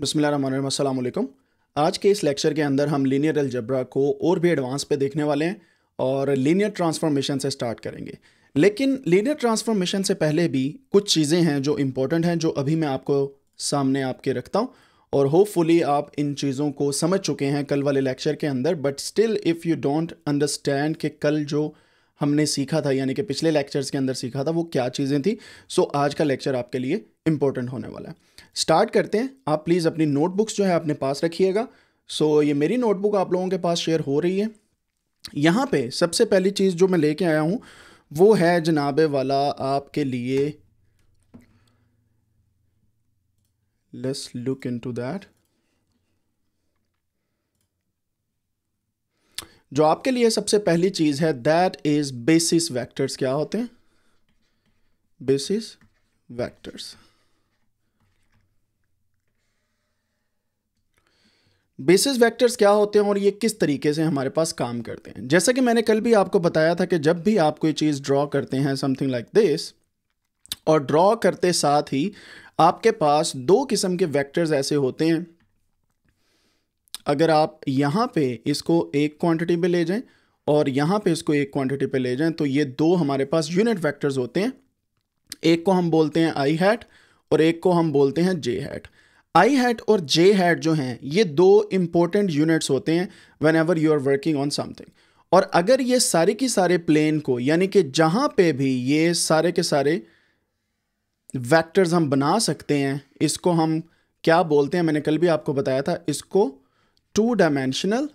बसमिलकुम आज के इस लेक्चर के अंदर हम लीनियर अलजबरा को और भी एडवांस पे देखने वाले हैं और लीनियर ट्रांसफॉर्मेशन से स्टार्ट करेंगे लेकिन लीनियर ट्रांसफॉर्मेशन से पहले भी कुछ चीज़ें हैं जो इम्पोर्टेंट हैं जो अभी मैं आपको सामने आपके रखता हूँ और होपफुली आप इन चीज़ों को समझ चुके हैं कल वाले लेक्चर के अंदर but still if you don't understand कि कल जो हमने सीखा था यानी कि पिछले लेक्चर्स के अंदर सीखा था वो क्या चीज़ें थी सो so, आज का लेक्चर आपके लिए इम्पोर्टेंट होने वाला है स्टार्ट करते हैं आप प्लीज़ अपनी नोटबुक्स जो है अपने पास रखिएगा सो so, ये मेरी नोटबुक आप लोगों के पास शेयर हो रही है यहाँ पे सबसे पहली चीज़ जो मैं लेके आया हूँ वो है जनाबे वाला आपके लिए लेट्स लुक इनटू दैट जो आपके लिए सबसे पहली चीज़ है दैट इज़ बेसिस वेक्टर्स क्या होते हैं बेसिस वेक्टर्स बेसिस वेक्टर्स क्या होते हैं और ये किस तरीके से हमारे पास काम करते हैं जैसा कि मैंने कल भी आपको बताया था कि जब भी आप कोई चीज़ ड्रॉ करते हैं समथिंग लाइक दिस और ड्रॉ करते साथ ही आपके पास दो किस्म के वेक्टर्स ऐसे होते हैं अगर आप यहाँ पे इसको एक क्वांटिटी पे ले जाएं और यहाँ पे इसको एक क्वांटिटी पे ले जाएं तो ये दो हमारे पास यूनिट वेक्टर्स होते हैं एक को हम बोलते हैं आई हैट और एक को हम बोलते हैं जे हैट आई हैट और जे हैट जो हैं ये दो इम्पोर्टेंट यूनिट्स होते हैं whenever you are working on something और अगर ये सारे के सारे प्लेन को यानी कि जहाँ पे भी ये सारे के सारे वैक्टर्स हम बना सकते हैं इसको हम क्या बोलते हैं मैंने कल भी आपको बताया था इसको two dimensional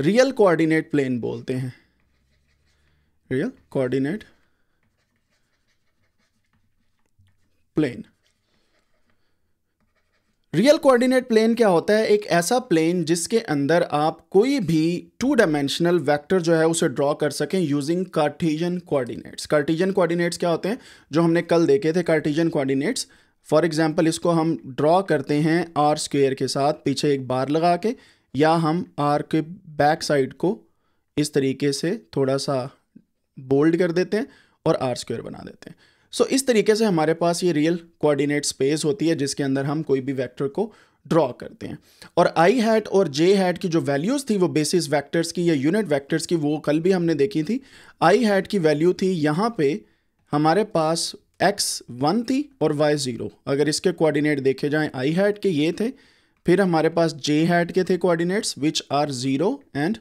real coordinate plane बोलते हैं real coordinate plane real coordinate plane क्या होता है एक ऐसा प्लेन जिसके अंदर आप कोई भी टू डायमेंशनल वेक्टर जो है उसे ड्रॉ कर सकें using Cartesian coordinates Cartesian coordinates क्या होते हैं जो हमने कल देखे थे कार्टिजन कोऑर्डिनेट्स फॉर एग्जांपल इसको हम ड्रॉ करते हैं आर स्क्वेयर के साथ पीछे एक बार लगा के या हम आर के बैक साइड को इस तरीके से थोड़ा सा बोल्ड कर देते हैं और आर स्क्वेयर बना देते हैं सो so, इस तरीके से हमारे पास ये रियल कोऑर्डिनेट स्पेस होती है जिसके अंदर हम कोई भी वेक्टर को ड्रॉ करते हैं और आई हैट और जे हैट की जो वैल्यूज़ थी वो बेसिस वेक्टर्स की या यूनिट वेक्टर्स की वो कल भी हमने देखी थी आई हैट की वैल्यू थी यहाँ पे हमारे पास एक्स वन थी और वाई ज़ीरो अगर इसके कोऑर्डिनेट देखे जाएं आई हैट के ये थे फिर हमारे पास जे हैट के थे coordinates which are zero and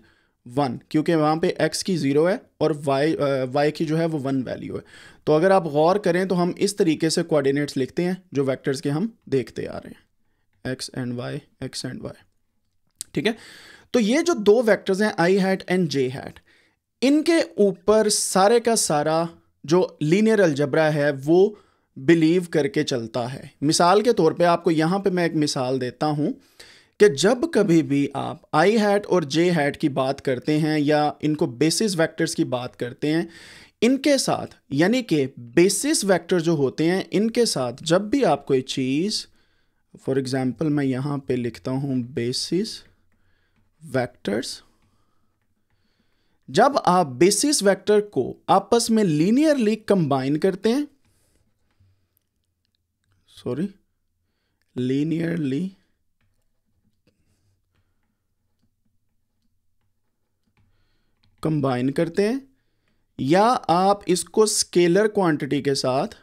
one क्योंकि वहाँ पे एक्स की ज़ीरो है और वाई वाई की जो है वो वन वैल्यू है तो अगर आप गौर करें तो हम इस तरीके से कोऑर्डिनेट्स लिखते हैं जो वेक्टर्स के हम देखते आ रहे हैं X and Y X and Y ठीक है तो ये जो दो वेक्टर्स हैं I hat and J hat इनके ऊपर सारे का सारा जो लीनियर अलजबरा है वो बिलीव करके चलता है मिसाल के तौर पर आपको यहाँ पर मैं एक मिसाल देता हूँ कि जब कभी भी आप आई हैट और जे हैट की बात करते हैं या इनको बेसिस वेक्टर्स की बात करते हैं इनके साथ यानी कि बेसिस वेक्टर जो होते हैं इनके साथ जब भी आप कोई चीज़ फॉर एग्ज़ाम्पल मैं यहाँ पे लिखता हूँ बेसिस वेक्टर्स जब आप बेसिस वेक्टर को आपस में लीनियरली कंबाइन करते हैं सॉरी लीनियरली कंबाइन करते हैं या आप इसको स्केलर क्वांटिटी के साथ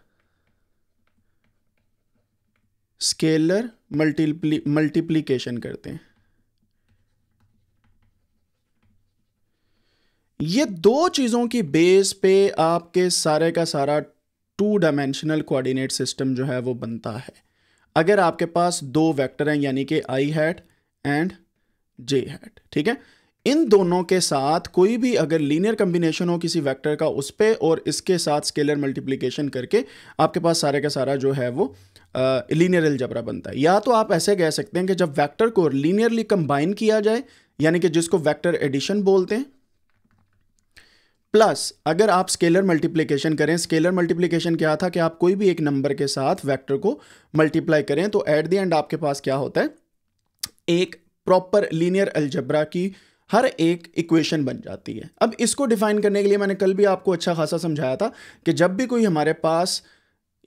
स्केलर मल्टीप्ली मल्टीप्लीकेशन करते हैं ये दो चीज़ों की बेस पे आपके सारे का सारा टू डायमेंशनल कोऑर्डिनेट सिस्टम जो है वो बनता है अगर आपके पास दो वेक्टर हैं यानी कि I hat and J hat ठीक है इन दोनों के साथ कोई भी अगर लीनियर कम्बिनेशन हो किसी वेक्टर का उस पर और इसके साथ स्केलर मल्टीप्लीकेशन करके आपके पास सारे का सारा जो है वो लीनियर जबरा बनता है या तो आप ऐसे कह सकते हैं कि जब वैक्टर को लीनियरली कंबाइन किया जाए यानी कि जिसको वैक्टर एडिशन बोलते हैं प्लस अगर आप स्केलर मल्टीप्लिकेशन करें स्केलर मल्टीप्लिकेशन क्या था कि आप कोई भी एक नंबर के साथ वेक्टर को मल्टीप्लाई करें तो एट द एंड आपके पास क्या होता है एक प्रॉपर लीनियर अल्जबरा की हर एक इक्वेशन बन जाती है अब इसको डिफाइन करने के लिए मैंने कल भी आपको अच्छा खासा समझाया था कि जब भी कोई हमारे पास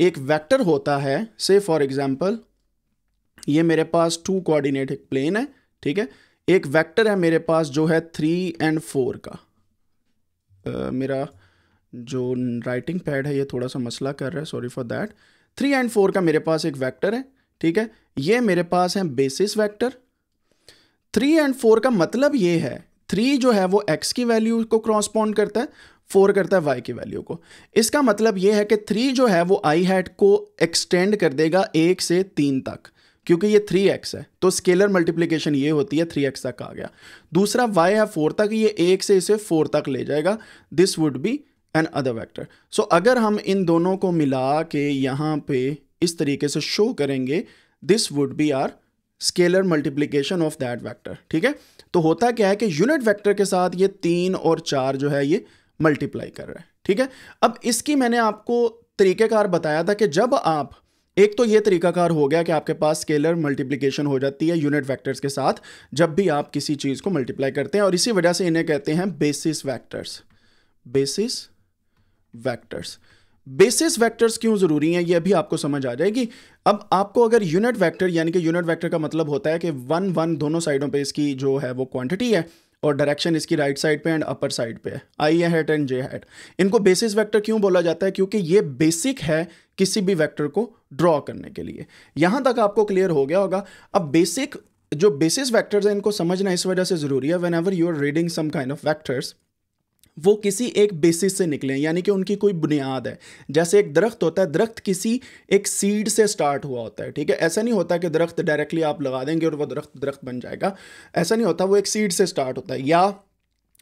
एक वेक्टर होता है से फॉर एग्जांपल ये मेरे पास टू कोऑर्डिनेट एक प्लेन है ठीक है एक वेक्टर है मेरे पास जो है थ्री एंड फोर का uh, मेरा जो राइटिंग पैड है ये थोड़ा सा मसला कर रहा है sorry for that three and four का मेरे पास एक वेक्टर है ठीक है ये मेरे पास है basis vector three and four का मतलब ये है थ्री जो है वो एक्स की वैल्यू को क्रॉसपॉन्ड करता है फोर करता है वाई की वैल्यू को इसका मतलब ये है कि थ्री जो है वो आई हैट को एक्सटेंड कर देगा एक से तीन तक क्योंकि ये थ्री एक्स है तो स्केलर मल्टीप्लीकेशन ये होती है थ्री एक्स तक आ गया दूसरा वाई है फोर तक ये एक से इसे फोर तक ले जाएगा this would be another vector so अगर हम इन दोनों को मिला के यहाँ पे इस तरीके से शो करेंगे this would be our scalar multiplication of that vector ठीक है तो होता क्या है कि यूनिट वैक्टर के साथ ये तीन और चार जो है ये मल्टीप्लाई कर रहे हैं ठीक है अब इसकी मैंने आपको तरीकेकार बताया था कि जब आप एक तो ये तरीकाकार हो गया कि आपके पास स्केलर मल्टीप्लीकेशन हो जाती है यूनिट वैक्टर्स के साथ जब भी आप किसी चीज़ को मल्टीप्लाई करते हैं और इसी वजह से इन्हें कहते हैं basis vectors basis vectors basis vectors क्यों ज़रूरी हैं ये भी आपको समझ आ जाएगी अब आपको अगर यूनिट वेक्टर यानी कि यूनिट वेक्टर का मतलब होता है कि वन वन दोनों साइडों पे इसकी जो है वो क्वांटिटी है और डायरेक्शन इसकी राइट साइड पे एंड अपर साइड पे है I A hat and J hat इनको बेसिस वेक्टर क्यों बोला जाता है क्योंकि ये बेसिक है किसी भी वैक्टर को ड्रॉ करने के लिए यहाँ तक आपको क्लियर हो गया होगा अब बेसिक जो बेसिस वैक्टर्स हैं इनको समझना इस वजह से ज़रूरी है whenever you are reading some kind of vectors वो किसी एक बेसिस से निकले यानी कि उनकी कोई बुनियाद है जैसे एक दरख्त होता है दरख्त किसी एक सीड से स्टार्ट हुआ होता है ठीक है ऐसा नहीं होता कि दरख्त डायरेक्टली आप लगा देंगे और वह दरख्त दरख्त बन जाएगा ऐसा नहीं होता वो एक सीड से स्टार्ट होता है या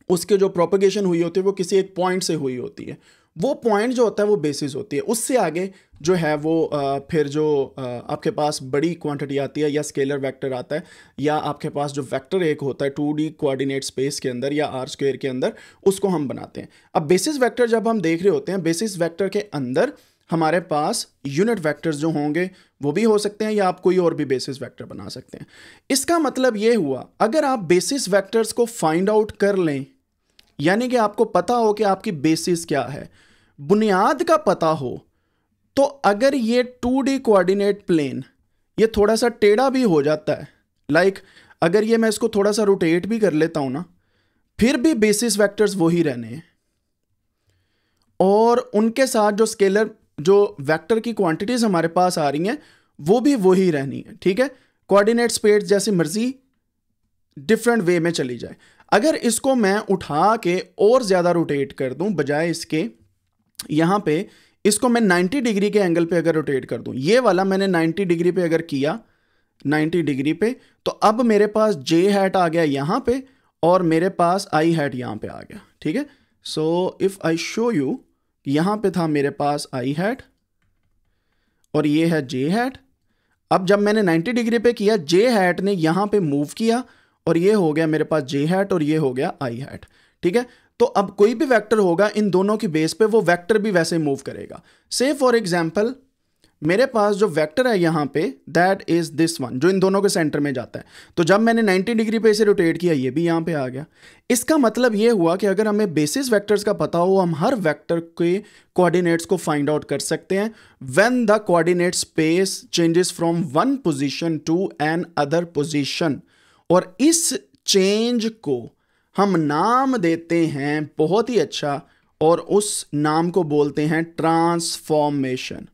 उसके जो प्रोपोगेशन हुई होती है वो किसी एक पॉइंट से हुई होती है वो पॉइंट जो होता है वो बेसिस होती है उससे आगे जो है वो आ, फिर जो आ, आपके पास बड़ी क्वांटिटी आती है या स्केलर वेक्टर आता है या आपके पास जो वेक्टर एक होता है टू डी कोआर्डिनेट स्पेस के अंदर या आर स्क्वेयर के अंदर उसको हम बनाते हैं अब बेसिस वेक्टर जब हम देख रहे होते हैं बेसिस वेक्टर के अंदर हमारे पास यूनिट वैक्टर्स जो होंगे वो भी हो सकते हैं या आप कोई और भी बेसिस वैक्टर बना सकते हैं इसका मतलब ये हुआ अगर आप बेसिस वैक्टर्स को फाइंड आउट कर लें यानी कि आपको पता हो कि आपकी बेसिस क्या है बुनियाद का पता हो तो अगर ये टू डी कोआर्डिनेट प्लेन ये थोड़ा सा टेढ़ा भी हो जाता है लाइक like, अगर ये मैं इसको थोड़ा सा रोटेट भी कर लेता हूँ ना फिर भी बेसिस वैक्टर्स वही रहने हैं और उनके साथ जो स्केलर जो वेक्टर की क्वांटिटीज़ हमारे पास आ रही हैं वो भी वही रहनी है ठीक है कोऑर्डिनेट स्पेस जैसी मर्जी डिफरेंट वे में चली जाए अगर इसको मैं उठा के और ज़्यादा रोटेट कर दूँ बजाय इसके यहाँ पे इसको मैं 90 डिग्री के एंगल पे अगर रोटेट कर दूँ ये वाला मैंने 90 डिग्री पे अगर किया 90 डिग्री पे तो अब मेरे पास जे हैट आ गया यहाँ पे और मेरे पास आई हैट यहाँ पे आ गया ठीक है so if I show you यहाँ पे था मेरे पास आई हैट और ये है जे हैट अब जब मैंने 90 डिग्री पे किया जे हैट ने यहाँ पे मूव किया और ये हो गया मेरे पास जे हैट और ये हो गया आई हैट ठीक है तो अब कोई भी वेक्टर होगा इन दोनों की बेस पे वो वेक्टर भी वैसे मूव करेगा से फॉर एग्जाम्पल मेरे पास जो वेक्टर है यहाँ पे दैट इज़ दिस वन जो इन दोनों के सेंटर में जाता है तो जब मैंने 90 डिग्री पे इसे रोटेट किया ये भी यहाँ पे आ गया इसका मतलब ये हुआ कि अगर हमें बेसिस वेक्टर्स का पता हो हम हर वेक्टर के कोऑर्डिनेट्स को फाइंड आउट कर सकते हैं when the coordinate space changes from one position to another position और इस चेंज को हम नाम देते हैं बहुत ही अच्छा और उस नाम को बोलते हैं ट्रांसफॉर्मेशन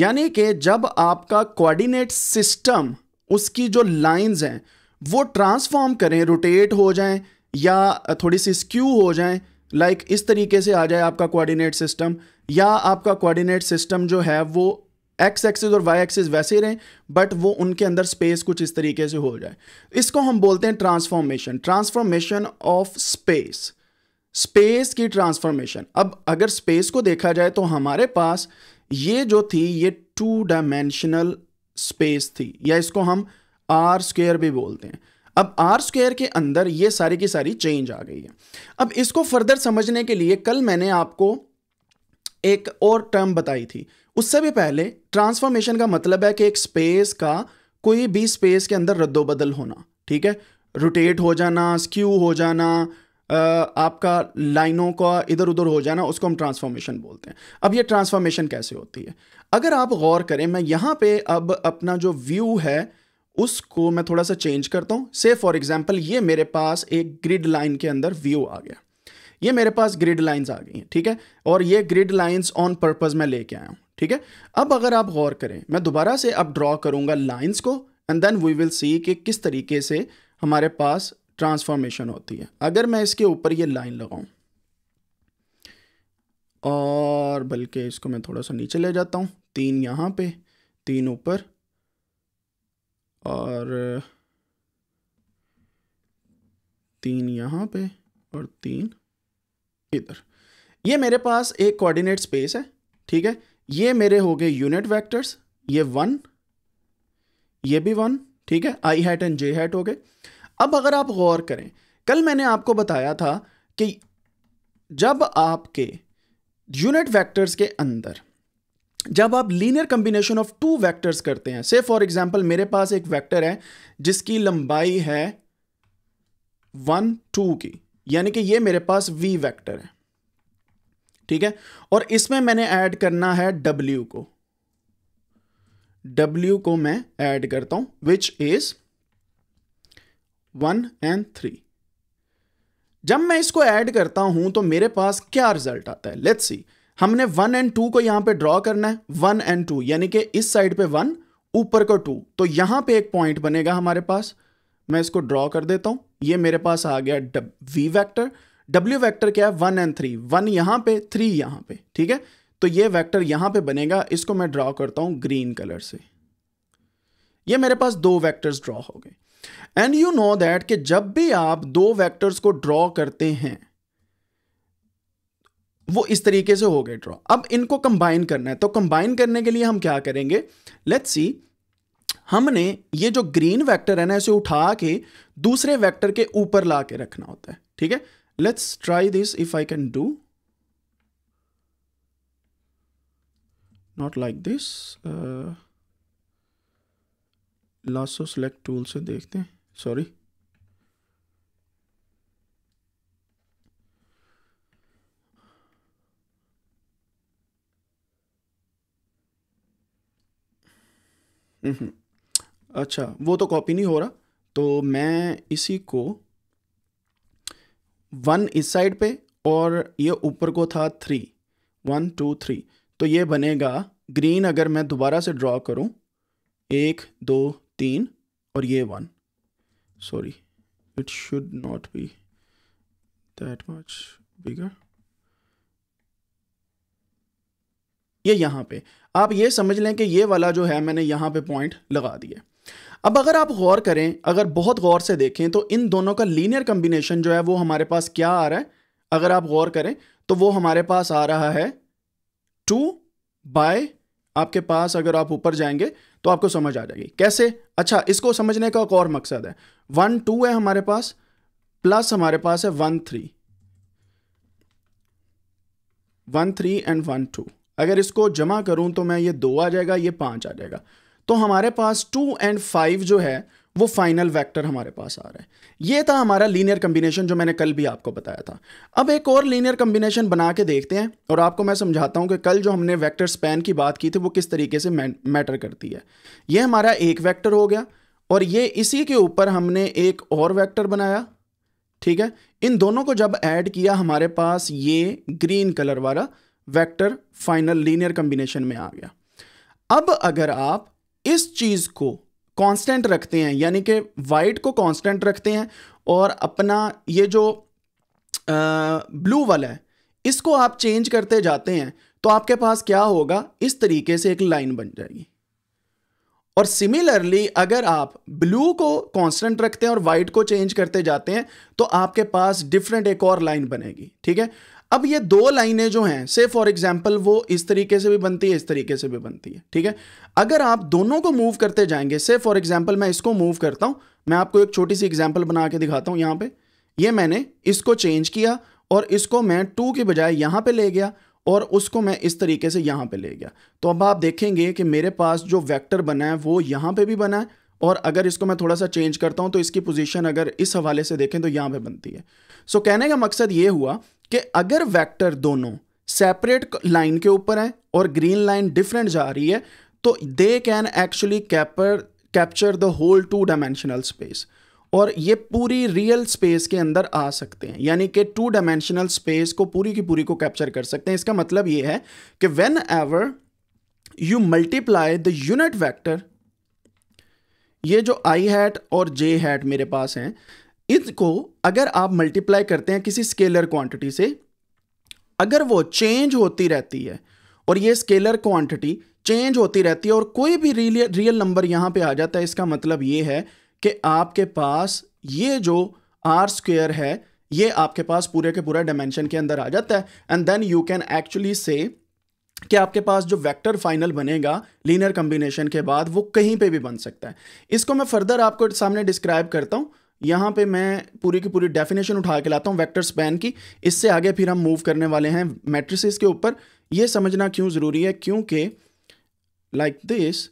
यानी कि जब आपका कोऑर्डिनेट सिस्टम उसकी जो लाइंस हैं वो ट्रांसफॉर्म करें रोटेट हो जाएं या थोड़ी सी स्क्यू हो जाएं लाइक like इस तरीके से आ जाए आपका कोऑर्डिनेट सिस्टम या आपका कोऑर्डिनेट सिस्टम जो है वो एक्स एक्सिस और वाई एक्सिस वैसे ही रहें बट वो उनके अंदर स्पेस कुछ इस तरीके से हो जाए इसको हम बोलते हैं transformation transformation of space space की ट्रांसफॉर्मेशन अब अगर स्पेस को देखा जाए तो हमारे पास ये जो थी ये टू डायमेंशनल स्पेस थी या इसको हम आर स्क्र भी बोलते हैं अब आर स्क्र के अंदर ये सारी की सारी चेंज आ गई है अब इसको फर्दर समझने के लिए कल मैंने आपको एक और टर्म बताई थी उससे भी पहले ट्रांसफॉर्मेशन का मतलब है कि एक स्पेस का कोई भी स्पेस के अंदर रद्दोबदल होना ठीक है रोटेट हो जाना स्क्यू हो जाना आपका लाइनों का इधर उधर हो जाना उसको हम ट्रांसफॉर्मेशन बोलते हैं अब ये ट्रांसफॉर्मेशन कैसे होती है अगर आप गौर करें मैं यहाँ पे अब अपना जो व्यू है उसको मैं थोड़ा सा चेंज करता हूँ से फॉर एग्जाम्पल ये मेरे पास एक ग्रिड लाइन के अंदर व्यू आ गया ये मेरे पास ग्रिड लाइंस आ गई हैं ठीक है और ये ग्रिड लाइंस ऑन पर्पज़ मैं लेके आया हूँ ठीक है अब अगर आप गौर करें मैं दोबारा से अब ड्रॉ करूँगा लाइन्स को and then we will see कि किस तरीके से हमारे पास ट्रांसफॉर्मेशन होती है अगर मैं इसके ऊपर ये लाइन लगाऊँ और बल्कि इसको मैं थोड़ा सा नीचे ले जाता हूँ तीन यहाँ पे तीन ऊपर और तीन यहाँ पे और तीन इधर ये मेरे पास एक कोऑर्डिनेट स्पेस है ठीक है ये मेरे हो गए यूनिट वेक्टर्स ये वन ये भी वन ठीक है I hat and J hat हो गए अब अगर आप गौर करें कल मैंने आपको बताया था कि जब आपके यूनिट वेक्टर्स के अंदर जब आप linear combination of two vectors करते हैं से फॉर एग्जांपल मेरे पास एक वेक्टर है जिसकी लंबाई है वन टू की यानी कि ये मेरे पास वी वेक्टर है ठीक है और इसमें मैंने ऐड करना है डब्ल्यू को डब्ल्यू को मैं ऐड करता हूं which is one and three जब मैं इसको ऐड करता हूं तो मेरे पास क्या रिजल्ट आता है लेट्स सी हमने वन एंड टू को यहां पे ड्रॉ करना है वन एंड टू यानी कि इस साइड पे वन ऊपर को टू तो यहां पे एक पॉइंट बनेगा हमारे पास मैं इसको ड्रॉ कर देता हूँ ये मेरे पास आ गया वी वैक्टर w वेक्टर क्या है वन एंड थ्री वन यहाँ पे थ्री यहाँ पे ठीक है तो ये वेक्टर यहाँ पे बनेगा इसको मैं ड्रॉ करता हूँ ग्रीन कलर से ये मेरे पास दो वेक्टर्स ड्रॉ हो गए एंड यू नो दैट कि जब भी आप दो वेक्टर्स को ड्रॉ करते हैं वो इस तरीके से हो गए ड्रॉ अब इनको कंबाइन करना है तो कंबाइन करने के लिए हम क्या करेंगे लेट्स सी हमने ये जो ग्रीन वेक्टर है ना इसे उठा के दूसरे वेक्टर के ऊपर ला के रखना होता है ठीक है let's try this if I can do not like this lasso select tool से देखते हैं सॉरी हम्म mm-hmm. अच्छा वो तो कॉपी नहीं हो रहा तो मैं इसी को वन इस साइड पे और ये ऊपर को था थ्री वन टू थ्री तो ये बनेगा ग्रीन अगर मैं दोबारा से ड्रॉ करूँ एक दो तीन और ये one sorry it should not be that much bigger ये यहाँ पे आप ये समझ लें कि ये वाला जो है मैंने यहाँ पे पॉइंट लगा दिया अब अगर आप गौर करें अगर बहुत गौर से देखें तो इन दोनों का लीनियर कम्बिनेशन जो है वो हमारे पास क्या आ रहा है अगर आप गौर करें तो वो हमारे पास आ रहा है टू बाय आपके पास अगर आप ऊपर जाएंगे तो आपको समझ आ जाएगी कैसे अच्छा इसको समझने का एक और मकसद है वन टू है हमारे पास प्लस हमारे पास है one three one three and one two अगर इसको जमा करूं तो मैं ये दो आ जाएगा ये पांच आ जाएगा तो हमारे पास टू एंड फाइव जो है वो फाइनल वेक्टर हमारे पास आ रहा है ये था हमारा लीनियर कम्बिनेशन जो मैंने कल भी आपको बताया था अब एक और लीनियर कम्बिनेशन बना के देखते हैं और आपको मैं समझाता हूँ कि कल जो हमने वेक्टर स्पैन की बात की थी वो किस तरीके से मैटर करती है ये हमारा एक वेक्टर हो गया और ये इसी के ऊपर हमने एक और वेक्टर बनाया ठीक है इन दोनों को जब ऐड किया हमारे पास ये ग्रीन कलर वाला वैक्टर फाइनल लीनियर कम्बिनेशन में आ गया अब अगर आप इस चीज़ को कांस्टेंट रखते हैं यानी कि वाइट को कांस्टेंट रखते हैं और अपना ये जो ब्लू वाला है इसको आप चेंज करते जाते हैं तो आपके पास क्या होगा इस तरीके से एक लाइन बन जाएगी और सिमिलरली अगर आप ब्लू को कांस्टेंट रखते हैं और वाइट को चेंज करते जाते हैं तो आपके पास डिफरेंट एक और लाइन बनेगी ठीक है अब ये दो लाइनें जो हैं से फॉर एग्जाम्पल वो इस तरीके से भी बनती है इस तरीके से भी बनती है ठीक है अगर आप दोनों को मूव करते जाएंगे से फॉर एग्जाम्पल मैं इसको मूव करता हूं मैं आपको एक छोटी सी एग्जाम्पल बना के दिखाता हूँ यहां पे ये यह मैंने इसको चेंज किया और इसको मैं टू के बजाय यहां पे ले गया और उसको मैं इस तरीके से यहां पे ले गया तो अब आप देखेंगे कि मेरे पास जो वेक्टर बना है वो यहां पे भी बना है और अगर इसको मैं थोड़ा सा चेंज करता हूँ तो इसकी पोजीशन अगर इस हवाले से देखें तो यहां पे बनती है सो so, कहने का मकसद ये हुआ कि अगर वेक्टर दोनों सेपरेट लाइन के ऊपर हैं और ग्रीन लाइन डिफरेंट जा रही है तो they can actually capture capture the whole two dimensional space और ये पूरी रियल स्पेस के अंदर आ सकते हैं यानी कि टू डायमेंशनल स्पेस को पूरी की पूरी को कैप्चर कर सकते हैं इसका मतलब ये है कि whenever you multiply the unit vector ये जो आई हैट और जे हैट मेरे पास हैं इसको अगर आप मल्टीप्लाई करते हैं किसी स्केलर क्वांटिटी से अगर वो चेंज होती रहती है और ये स्केलर क्वांटिटी चेंज होती रहती है और कोई भी रियल रियल नंबर यहाँ पे आ जाता है इसका मतलब ये है कि आपके पास ये जो आर स्क्वेयर है ये आपके पास पूरे के पूरे डायमेंशन के अंदर आ जाता है and then you can actually say कि आपके पास जो वेक्टर फाइनल बनेगा लीनियर कम्बिनेशन के बाद वो कहीं पे भी बन सकता है इसको मैं फर्दर आपको सामने डिस्क्राइब करता हूँ यहाँ पे मैं पूरी की पूरी डेफिनेशन उठा के लाता हूँ वेक्टर स्पैन की इससे आगे फिर हम मूव करने वाले हैं मैट्रिसेस के ऊपर ये समझना क्यों ज़रूरी है क्योंकि like this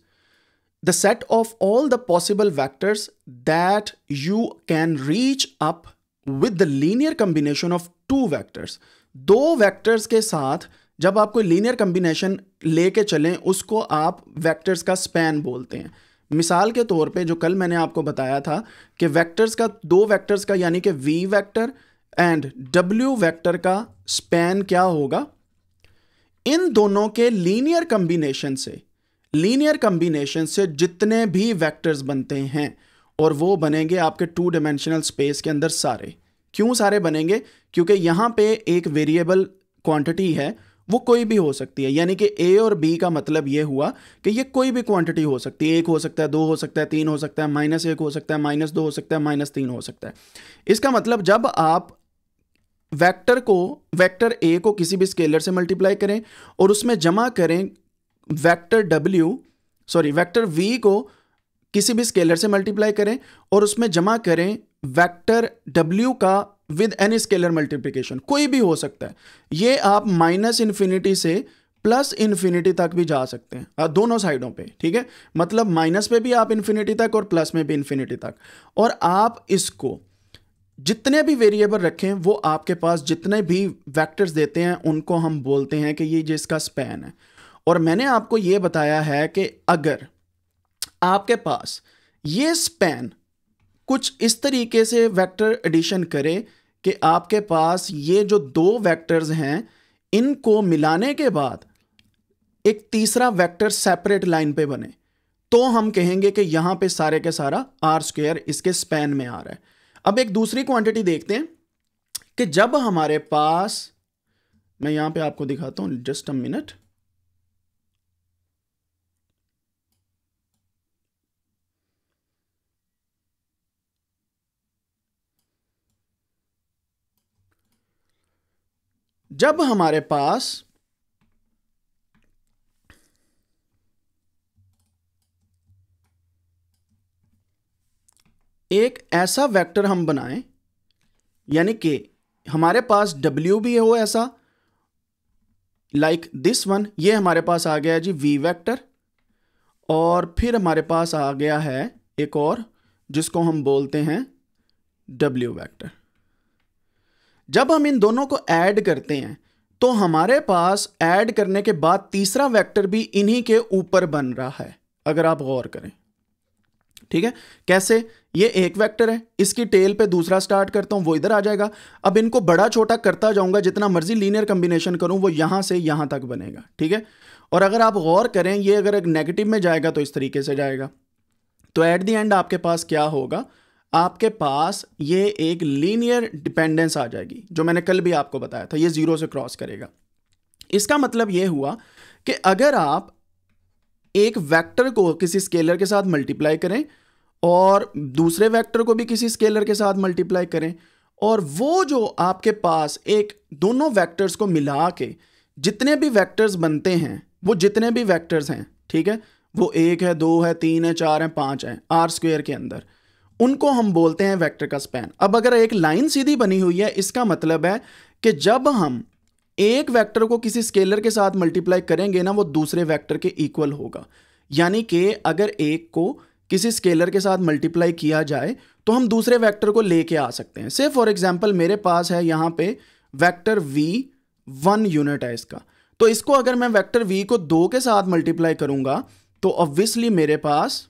the set of all the possible vectors that you can reach up with the linear combination of two vectors दो वैक्टर्स के साथ जब आप कोई लीनियर कम्बिनेशन लेके चलें उसको आप वैक्टर्स का स्पैन बोलते हैं मिसाल के तौर पे जो कल मैंने आपको बताया था कि वेक्टर्स का दो वेक्टर्स का यानी कि v vector and w vector का स्पैन क्या होगा इन दोनों के लीनियर कम्बिनेशन से लीनियर कम्बिनेशन से जितने भी वेक्टर्स बनते हैं और वो बनेंगे आपके टू डायमेंशनल स्पेस के अंदर सारे क्यों सारे बनेंगे क्योंकि यहाँ पे एक वेरिएबल क्वांटिटी है वो कोई भी हो सकती है यानी कि ए और बी का मतलब ये हुआ कि ये कोई भी क्वांटिटी हो सकती है एक हो सकता है दो हो सकता है तीन हो सकता है माइनस एक हो सकता है माइनस दो हो सकता है माइनस तीन हो सकता है इसका मतलब जब आप वेक्टर को वेक्टर ए को किसी भी स्केलर से मल्टीप्लाई करें और उसमें जमा करें vector W sorry vector V को किसी भी स्केलर से मल्टीप्लाई करें और उसमें जमा करें वेक्टर डब्ल्यू का विद एनी स्केलर मल्टीप्लीकेशन कोई भी हो सकता है ये आप माइनस इन्फिनिटी से प्लस इन्फिनिटी तक भी जा सकते हैं दोनों साइडों पे ठीक है मतलब माइनस पे भी आप इन्फिनिटी तक और प्लस में भी इन्फिनिटी तक और आप इसको जितने भी वेरिएबल रखें वो आपके पास जितने भी वैक्टर्स देते हैं उनको हम बोलते हैं कि ये जिसका स्पैन है और मैंने आपको ये बताया है कि अगर आपके पास ये स्पैन कुछ इस तरीके से वेक्टर एडिशन करें कि आपके पास ये जो दो वेक्टर्स हैं इनको मिलाने के बाद एक तीसरा वेक्टर सेपरेट लाइन पे बने तो हम कहेंगे कि यहां पे सारे के सारा आर स्क्वेयर इसके स्पेन में आ रहा है अब एक दूसरी क्वांटिटी देखते हैं कि जब हमारे पास मैं यहां पे आपको दिखाता हूँ जस्ट अ मिनट जब हमारे पास एक ऐसा वेक्टर हम बनाएं यानी कि हमारे पास W भी हो ऐसा लाइक दिस वन ये हमारे पास आ गया जी V वेक्टर और फिर हमारे पास आ गया है एक और जिसको हम बोलते हैं W वेक्टर जब हम इन दोनों को ऐड करते हैं तो हमारे पास ऐड करने के बाद तीसरा वेक्टर भी इन्हीं के ऊपर बन रहा है अगर आप गौर करें ठीक है कैसे ये एक वेक्टर है इसकी टेल पे दूसरा स्टार्ट करता हूं वो इधर आ जाएगा अब इनको बड़ा छोटा करता जाऊंगा जितना मर्जी लीनियर कंबिनेशन करूं वो यहां से यहां तक बनेगा ठीक है और अगर आप गौर करें ये अगर नेगेटिव में जाएगा तो इस तरीके से जाएगा तो एट दी एंड आपके पास क्या होगा आपके पास ये एक लीनियर डिपेंडेंस आ जाएगी जो मैंने कल भी आपको बताया था ये ज़ीरो से क्रॉस करेगा इसका मतलब ये हुआ कि अगर आप एक वेक्टर को किसी स्केलर के साथ मल्टीप्लाई करें और दूसरे वेक्टर को भी किसी स्केलर के साथ मल्टीप्लाई करें और वो जो आपके पास एक दोनों वेक्टर्स को मिला के जितने भी वेक्टर्स बनते हैं वो जितने भी वेक्टर्स हैं ठीक है वो एक है दो है तीन है चार है पाँच है आर स्क्वेयर के अंदर उनको हम बोलते हैं वेक्टर का स्पैन अब अगर एक लाइन सीधी बनी हुई है इसका मतलब है कि जब हम एक वेक्टर को किसी स्केलर के साथ मल्टीप्लाई करेंगे ना वो दूसरे वेक्टर के इक्वल होगा यानी कि अगर एक को किसी स्केलर के साथ मल्टीप्लाई किया जाए तो हम दूसरे वेक्टर को लेके आ सकते हैं से फॉर एग्जांपल मेरे पास है यहाँ पे वेक्टर वी वन यूनिट है इसका तो इसको अगर मैं वेक्टर वी को दो के साथ मल्टीप्लाई करूंगा तो ऑब्वियसली मेरे पास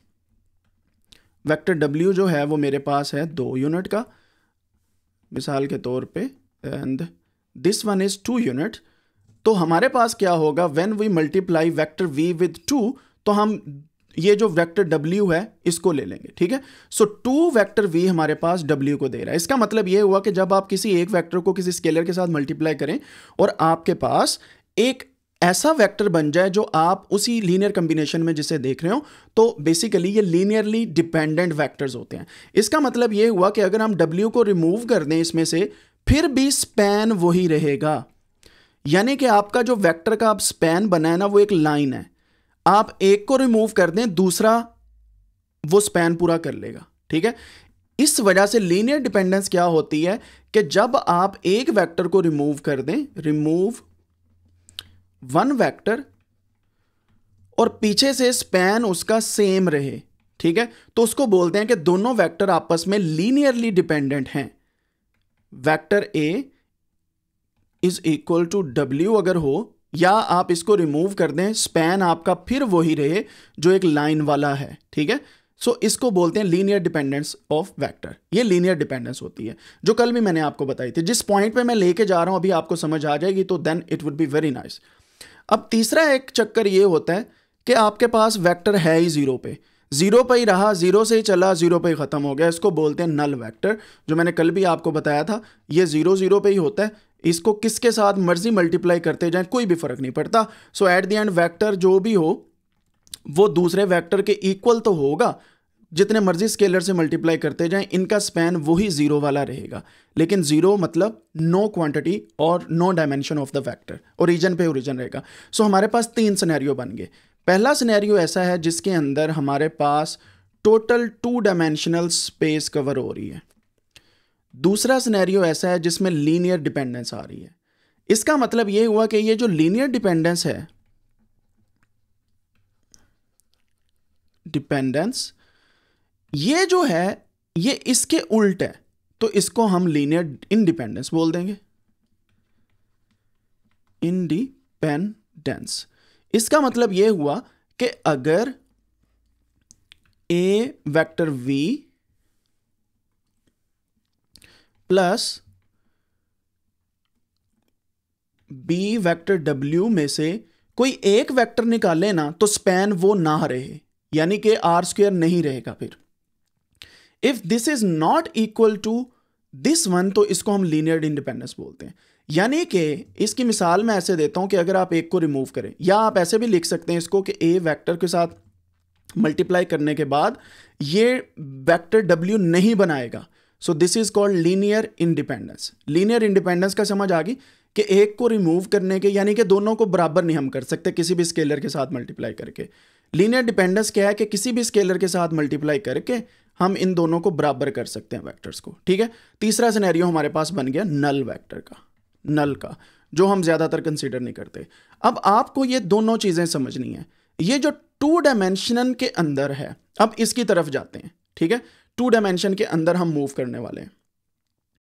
वेक्टर डब्ल्यू जो है वो मेरे पास है दो यूनिट का मिसाल के तौर पे and this one is two unit तो हमारे पास क्या होगा when we multiply vector V with two तो हम ये जो वेक्टर डब्ल्यू है इसको ले लेंगे ठीक है सो टू वेक्टर वी हमारे पास डब्ल्यू को दे रहा है इसका मतलब ये हुआ कि जब आप किसी एक वेक्टर को किसी स्केलर के साथ मल्टीप्लाई करें और आपके पास एक ऐसा वेक्टर बन जाए जो आप उसी लीनियर कम्बिनेशन में जिसे देख रहे हो तो बेसिकली ये लीनियरली डिपेंडेंट वेक्टर्स होते हैं इसका मतलब ये हुआ कि अगर हम W को रिमूव कर दें इसमें से फिर भी स्पैन वही रहेगा यानी कि आपका जो वेक्टर का आप स्पैन बनाए ना वो एक लाइन है आप एक को रिमूव कर दें दूसरा वो स्पैन पूरा कर लेगा ठीक है इस वजह से लीनियर डिपेंडेंस क्या होती है कि जब आप एक वेक्टर को रिमूव कर दें रिमूव वन वेक्टर और पीछे से स्पैन उसका सेम रहे ठीक है तो उसको बोलते हैं कि दोनों वेक्टर आपस में लीनियरली डिपेंडेंट हैं vector A is equal to W अगर हो या आप इसको रिमूव कर दें स्पैन आपका फिर वही रहे जो एक लाइन वाला है ठीक है सो so, इसको बोलते हैं लीनियर डिपेंडेंस ऑफ वेक्टर ये लीनियर डिपेंडेंस होती है जो कल भी मैंने आपको बताई थी जिस पॉइंट पे मैं लेके जा रहा हूं अभी आपको समझ आ जाएगी तो then it would be very nice nice. अब तीसरा एक चक्कर ये होता है कि आपके पास वेक्टर है ही ज़ीरो पे ज़ीरो पे ही रहा ज़ीरो से ही चला ज़ीरो पे ही ख़त्म हो गया इसको बोलते हैं नल वेक्टर जो मैंने कल भी आपको बताया था ये ज़ीरो ज़ीरो पे ही होता है इसको किसके साथ मर्जी मल्टीप्लाई करते जाएं कोई भी फ़र्क नहीं पड़ता so at the end vector जो भी हो वो दूसरे वैक्टर के इक्वल तो होगा जितने मर्जी स्केलर से मल्टीप्लाई करते जाएं इनका स्पैन वही ज़ीरो वाला रहेगा लेकिन ज़ीरो मतलब नो क्वांटिटी और no dimension of the factor origin पे ओरिजन रहेगा सो हमारे पास तीन सिनेरियो बन गए पहला सिनेरियो ऐसा है जिसके अंदर हमारे पास total two dimensional space cover हो रही है दूसरा सिनेरियो ऐसा है जिसमें लीनियर डिपेंडेंस आ रही है इसका मतलब ये हुआ कि ये जो लीनियर डिपेंडेंस है डिपेंडेंस ये जो है ये इसके उल्ट है तो इसको हम लीनियर इंडिपेंडेंस बोल देंगे इंडिपेंडेंस इसका मतलब ये हुआ कि अगर a vector v plus b vector डब्ल्यू में से कोई एक वेक्टर निकाले ना तो स्पैन वो ना रहे यानी कि आर स्क्वेयर नहीं रहेगा फिर if this is not equal to this one तो इसको हम लीनियर इंडिपेंडेंस बोलते हैं यानी कि इसकी मिसाल मैं ऐसे देता हूं कि अगर आप एक को रिमूव करें या आप ऐसे भी लिख सकते हैं इसको कि ए वेक्टर के साथ मल्टीप्लाई करने के बाद ये वेक्टर डब्ल्यू नहीं बनाएगा so this is called linear independence linear independence का समझ आ गई कि एक को रिमूव करने के यानी कि दोनों को बराबर नहीं हम कर सकते किसी भी स्केलर के साथ मल्टीप्लाई करके लीनियर डिपेंडेंस क्या है कि किसी भी स्केलर के साथ मल्टीप्लाई करके हम इन दोनों को बराबर कर सकते हैं वेक्टर्स को ठीक है तीसरा सिनेरियो हमारे पास बन गया नल वेक्टर का नल का जो हम ज़्यादातर कंसिडर नहीं करते अब आपको ये दोनों चीज़ें समझनी है ये जो टू डायमेंशनल के अंदर है अब इसकी तरफ जाते हैं ठीक है टू डायमेंशन के अंदर हम मूव करने वाले हैं